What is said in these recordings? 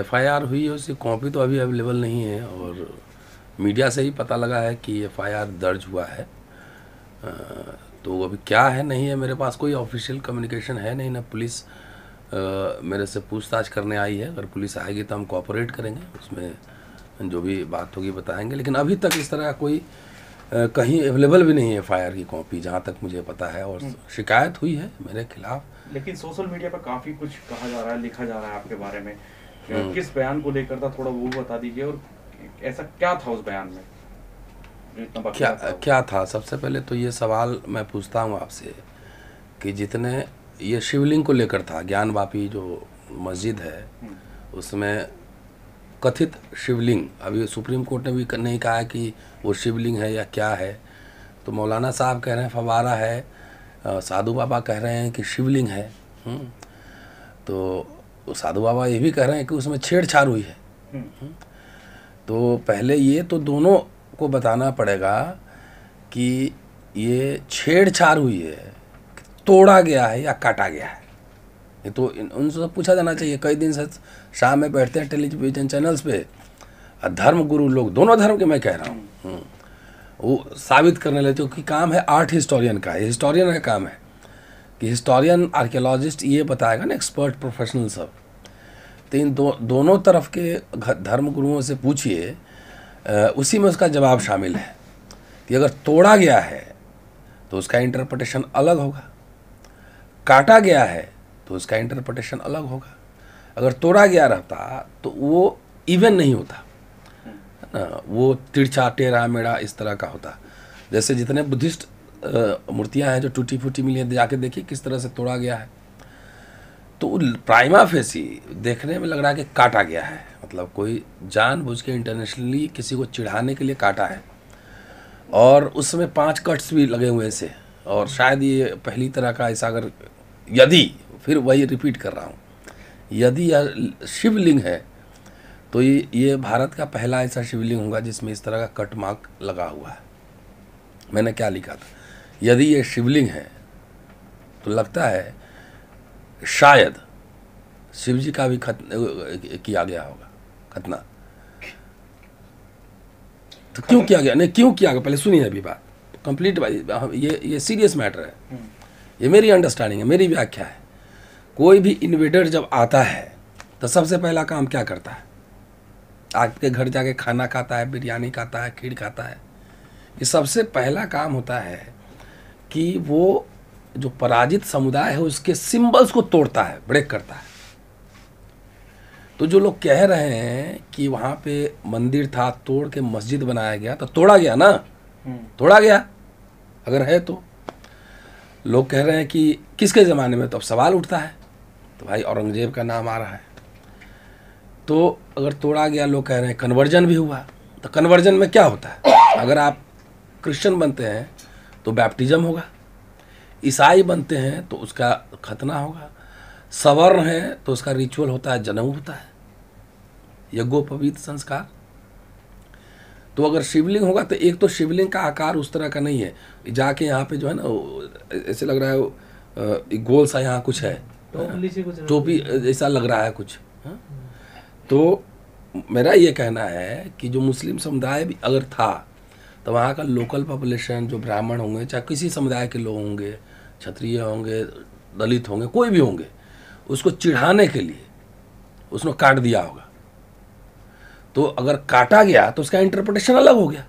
FIR हुई है उसकी कॉपी तो अभी अवेलेबल नहीं है और मीडिया से ही पता लगा है कि एफआईआर दर्ज हुआ है आ, तो अभी क्या है नहीं है मेरे पास कोई ऑफिशियल कम्युनिकेशन है नहीं ना पुलिस मेरे से पूछताछ करने आई है अगर पुलिस आएगी तो हम कोऑपरेट करेंगे उसमें जो भी बात होगी बताएंगे लेकिन अभी तक इस तरह का कोई आ, कहीं अवेलेबल भी नहीं है आर की कॉपी जहाँ तक मुझे पता है और हम्म। शिकायत हुई है मेरे खिलाफ लेकिन सोशल मीडिया पर काफ़ी कुछ कहा जा रहा है लिखा जा रहा है आपके बारे में हम्म। किस बयान को लेकर था थोड़ा वो बता दीजिए और ऐसा क्या था उस बयान में क्या था क्या था सबसे पहले तो ये सवाल मैं पूछता हूँ आपसे कि जितने ये शिवलिंग को लेकर था ज्ञान वापी जो मस्जिद है हम्म। उसमें कथित शिवलिंग अभी सुप्रीम कोर्ट ने भी नहीं कहा कि वो शिवलिंग है या क्या है तो मौलाना साहब कह रहे हैं फवारा है साधु बाबा कह रहे हैं कि शिवलिंग है हम्म। तो तो साधु बाबा ये भी कह रहे हैं कि उसमें छेड़छाड़ हुई है तो पहले ये तो दोनों को बताना पड़ेगा कि ये छेड़छाड़ हुई है तोड़ा गया है या काटा गया है ये तो उनसे पूछा जाना चाहिए कई दिन से शाम में बैठते हैं टेलीविजन चैनल्स पे धर्म गुरु लोग दोनों धर्म के मैं कह रहा हूँ हम्म। वो साबित करने लेते हो तो कि काम है आर्ट हिस्टोरियन का हिस्टोरियन का काम है कि हिस्टोरियन आर्कियोलॉजिस्ट ये बताएगा ना एक्सपर्ट प्रोफेशनल सब तो इन दो दोनों तरफ के धर्म गुरुओं से पूछिए उसी में उसका जवाब शामिल है कि अगर तोड़ा गया है तो उसका इंटरप्रटेशन अलग होगा काटा गया है तो उसका इंटरप्रटेशन अलग होगा अगर तोड़ा गया रहता तो वो इवन नहीं होता ना वो तिरछा टेरा मेरा इस तरह का होता जैसे जितने बुद्धिस्ट मूर्तियाँ हैं जो टूटी फूटी मिली हैं जाके देखिए किस तरह से तोड़ा गया है तो प्राइमा फेसी देखने में लग रहा है कि काटा गया है मतलब कोई जानबूझ के इंटरनेशनली किसी को चिढ़ाने के लिए काटा है और उसमें पांच कट्स भी लगे हुए से और शायद ये पहली तरह का ऐसा अगर यदि फिर वही रिपीट कर रहा हूँ यदि यह शिवलिंग है तो ये ये भारत का पहला ऐसा शिवलिंग होगा जिसमें इस तरह का कट मार्क लगा हुआ है मैंने क्या लिखा था यदि ये शिवलिंग है तो लगता है शायद शिव जी का भी खत किया गया होगा खतना तो क्यों किया गया नहीं क्यों किया गया पहले सुनिए अभी बात कंप्लीट ये ये सीरियस मैटर है हम्म। ये मेरी अंडरस्टैंडिंग है मेरी व्याख्या है कोई भी इन्वेडर जब आता है तो सबसे पहला काम क्या करता है आपके घर जाके खाना खाता है बिरयानी खाता है खीर खाता है ये सबसे पहला काम होता है कि वो जो पराजित समुदाय है उसके सिंबल्स को तोड़ता है ब्रेक करता है तो जो लोग कह रहे हैं कि वहां पे मंदिर था तोड़ के मस्जिद बनाया गया तो तोड़ा गया ना हम्म। तोड़ा गया अगर है तो लोग कह रहे हैं कि किसके ज़माने में तो अब सवाल उठता है तो भाई औरंगजेब का नाम आ रहा है तो अगर तोड़ा गया लोग कह रहे हैं कन्वर्जन भी हुआ तो कन्वर्जन में क्या होता है अगर आप क्रिश्चियन बनते हैं तो बैप्टिज़म होगा ईसाई बनते हैं तो उसका खतना होगा सवर्ण है तो उसका रिचुअल होता है जनऊ होता है यज्ञोपवीत संस्कार तो अगर शिवलिंग होगा तो एक तो शिवलिंग का आकार उस तरह का नहीं है जाके यहाँ पे जो है ना ऐसे लग रहा है गोल सा यहाँ कुछ है तो हाँ। टोपी ऐसा लग रहा है कुछ हा? तो मेरा ये कहना है कि जो मुस्लिम समुदाय भी अगर था तो वहाँ का लोकल पॉपुलेशन जो ब्राह्मण होंगे चाहे किसी समुदाय के लोग होंगे क्षत्रिय होंगे दलित होंगे कोई भी होंगे उसको चिढ़ाने के लिए उसने काट दिया होगा तो अगर काटा गया तो उसका इंटरप्रिटेशन अलग हो गया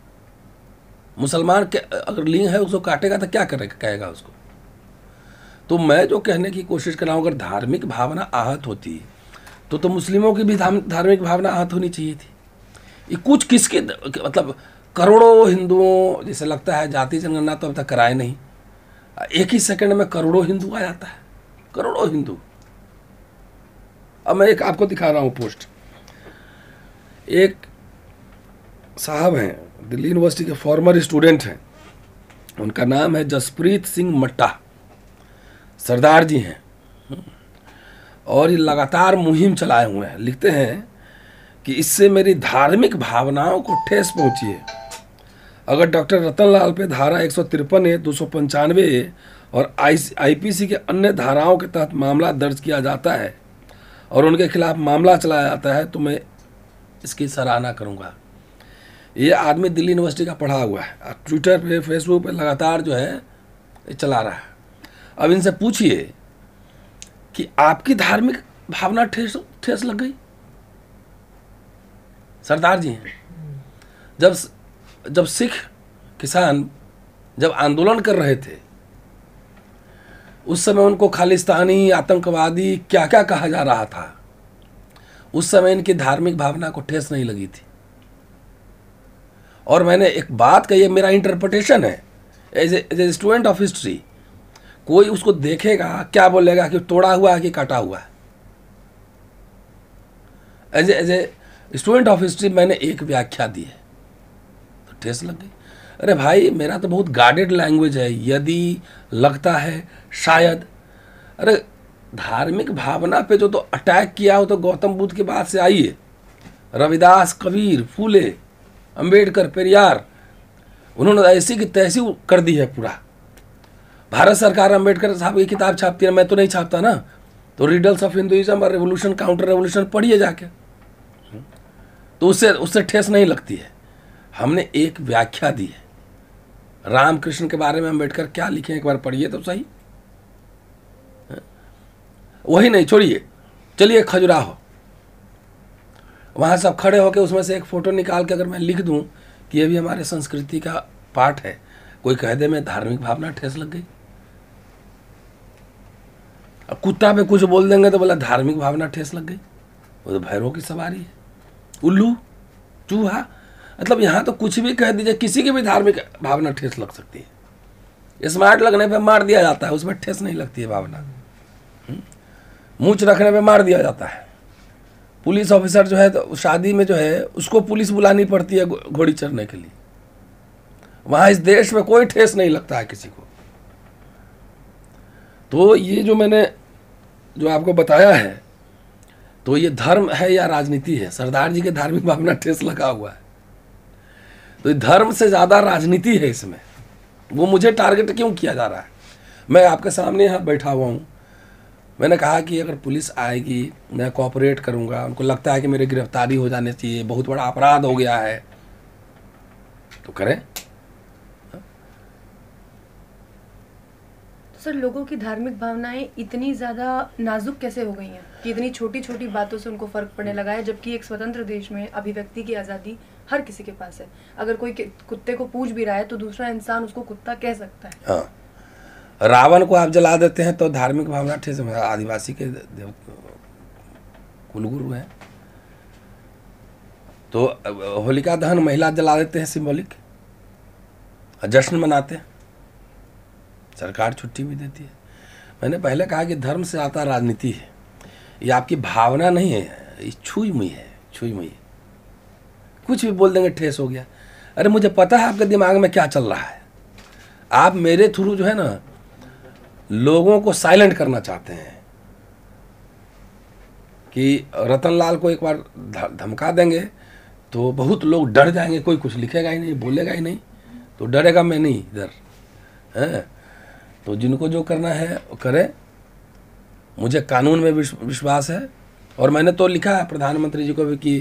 मुसलमान के अगर लिंग है उसको काटेगा तो क्या करेगा कहेगा उसको तो मैं जो कहने की कोशिश कर रहा हूँ अगर धार्मिक भावना आहत होती तो तो मुस्लिमों की भी धार्मिक भावना आहत होनी चाहिए थी ये कुछ किसके मतलब करोड़ों हिंदुओं जैसे लगता है जाति जनगणना तो अब तक कराए नहीं एक ही सेकंड में करोड़ों हिंदू आ जाता है करोड़ों हिंदू अब मैं एक आपको दिखा रहा हूं पोस्ट एक साहब हैं दिल्ली यूनिवर्सिटी के फॉर्मर स्टूडेंट हैं उनका नाम है जसप्रीत सिंह मट्टा सरदार जी हैं और ये लगातार मुहिम चलाए हुए हैं लिखते हैं कि इससे मेरी धार्मिक भावनाओं को ठेस पहुंची है अगर डॉक्टर रतन लाल पे धारा एक सौ तिरपन ए दो सौ पंचानवे ए और आई आईपीसी के अन्य धाराओं के तहत मामला दर्ज किया जाता है और उनके खिलाफ मामला चलाया जाता है तो मैं इसकी सराहना करूँगा ये आदमी दिल्ली यूनिवर्सिटी का पढ़ा हुआ है ट्विटर पे फेसबुक पे लगातार जो है चला रहा है अब इनसे पूछिए कि आपकी धार्मिक भावना ठेस ठेस लग गई सरदार जी हैं जब जब सिख किसान जब आंदोलन कर रहे थे उस समय उनको खालिस्तानी आतंकवादी क्या क्या कहा जा रहा था उस समय इनकी धार्मिक भावना को ठेस नहीं लगी थी और मैंने एक बात कही मेरा इंटरप्रटेशन है as a student of history कोई उसको देखेगा क्या बोलेगा कि तोड़ा हुआ है कि काटा हुआ है as as a student of history मैंने एक व्याख्या दी है ठेस लग गई अरे भाई मेरा तो बहुत गार्डेड लैंग्वेज है यदि लगता है शायद अरे धार्मिक भावना पे जो तो अटैक किया हो तो गौतम बुद्ध के बाद से आइए रविदास कबीर फूले अंबेडकर पेरियार उन्होंने तो ऐसी की तैसी कर दी है पूरा भारत सरकार अंबेडकर साहब की किताब छापती है मैं तो नहीं छापता ना तो रिडल्स ऑफ हिंदुइज्म और रेवोल्यूशन काउंटर रेवोल्यूशन पढ़िए जाके तो उससे उससे ठेस नहीं लगती है हमने एक व्याख्या दी है रामकृष्ण के बारे में अम्बेडकर क्या लिखे एक बार पढ़िए तो सही हाँ? वही नहीं छोड़िए चलिए खजुराहो वहां सब खड़े होकर उसमें से एक फ़ोटो निकाल के अगर मैं लिख दूं कि ये भी हमारे संस्कृति का पाठ है कोई कह दे में धार्मिक भावना ठेस लग गई अब कुत्ता पे कुछ बोल देंगे तो बोला धार्मिक भावना ठेस लग गई वो तो भैरों की सवारी है उल्लू चूहा मतलब यहाँ तो कुछ भी कह दीजिए किसी की भी धार्मिक भावना ठेस लग सकती है स्मार्ट लगने पे मार दिया जाता है उसमें ठेस नहीं लगती है भावना हम्म? मूछ रखने पे मार दिया जाता है पुलिस ऑफिसर जो है तो शादी में जो है उसको पुलिस बुलानी पड़ती है घोड़ी चढ़ने के लिए वहाँ इस देश में कोई ठेस नहीं लगता है किसी को तो ये जो मैंने जो आपको बताया है तो ये धर्म है या राजनीति है सरदार जी के धार्मिक भावना ठेस लगा हुआ है तो धर्म से ज़्यादा राजनीति है इसमें वो मुझे टारगेट क्यों किया जा रहा है मैं आपके सामने यहाँ बैठा हुआ हूँ मैंने कहा कि अगर पुलिस आएगी मैं कॉपरेट करूँगा उनको लगता है कि मेरी गिरफ्तारी हो जानी चाहिए बहुत बड़ा अपराध हो गया है तो करें सर लोगों की धार्मिक भावनाएं इतनी ज़्यादा नाजुक कैसे हो गई हैं कि इतनी छोटी छोटी बातों से उनको फ़र्क पड़ने लगा है जबकि एक स्वतंत्र देश में अभिव्यक्ति की आज़ादी हर किसी के पास है अगर कोई कुत्ते को पूछ भी रहा है तो दूसरा इंसान उसको कुत्ता कह सकता है हाँ रावण को आप जला देते हैं तो धार्मिक भावना ठीक से आदिवासी के कुलगुरु हैं तो होलिका दहन महिला जला देते हैं सिंबॉलिक जश्न मनाते हैं सरकार छुट्टी भी देती है मैंने पहले कहा कि धर्म से आता राजनीति है ये आपकी भावना नहीं है ये छुई मुई है छुई मुई है कुछ भी बोल देंगे ठेस हो गया अरे मुझे पता है आपके दिमाग में क्या चल रहा है आप मेरे थ्रू जो है ना लोगों को साइलेंट करना चाहते हैं कि रतन लाल को एक बार धमका देंगे तो बहुत लोग डर जाएंगे कोई कुछ लिखेगा ही नहीं बोलेगा ही नहीं तो डरेगा मैं नहीं इधर हैं हाँ। तो जिनको जो करना है वो करें मुझे कानून में विश्वास है और मैंने तो लिखा है प्रधानमंत्री जी को भी कि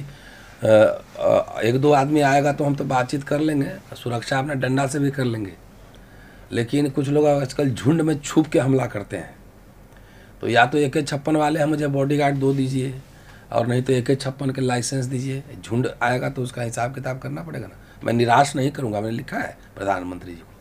एक दो आदमी आएगा तो हम तो बातचीत कर लेंगे सुरक्षा अपना डंडा से भी कर लेंगे लेकिन कुछ लोग आजकल झुंड में छुप के हमला करते हैं तो या तो एक छप्पन वाले हैं मुझे बॉडी गार्ड दो दीजिए और नहीं तो एक छप्पन के लाइसेंस दीजिए झुंड आएगा तो उसका हिसाब किताब करना पड़ेगा ना मैं निराश नहीं करूँगा मैंने लिखा है प्रधानमंत्री जी को